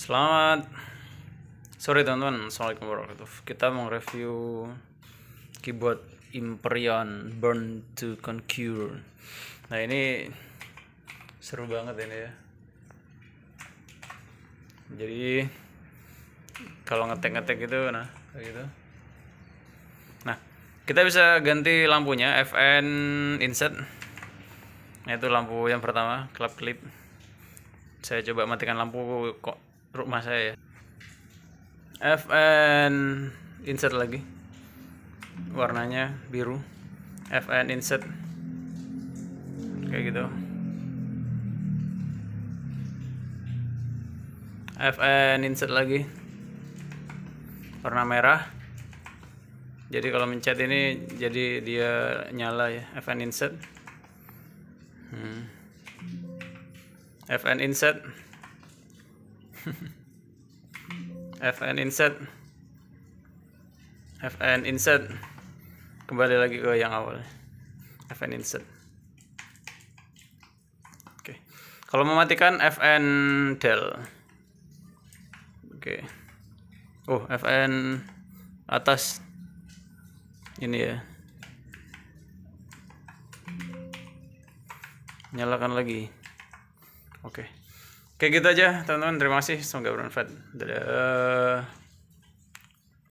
Selamat sore teman-teman. Assalamualaikum warahmatullahi wabarakatuh. Kita mau review keyboard Imperion Burn to Concure. Nah ini seru banget ini ya. Jadi kalau ngetek-ngetek gitu nah kayak gitu. Nah, kita bisa ganti lampunya FN insert, Nah, itu lampu yang pertama, klap clip. Saya coba matikan lampu kok rumah saya ya. FN insert lagi warnanya biru FN insert kayak gitu FN insert lagi warna merah jadi kalau mencet ini jadi dia nyala ya FN insert hmm. FN insert FN inset FN inset kembali lagi ke yang awal FN inset oke kalau mematikan FN del oke oh FN atas ini ya nyalakan lagi oke okay. Kayak gitu aja teman-teman. Terima kasih. Semoga bermanfaat. Dadah.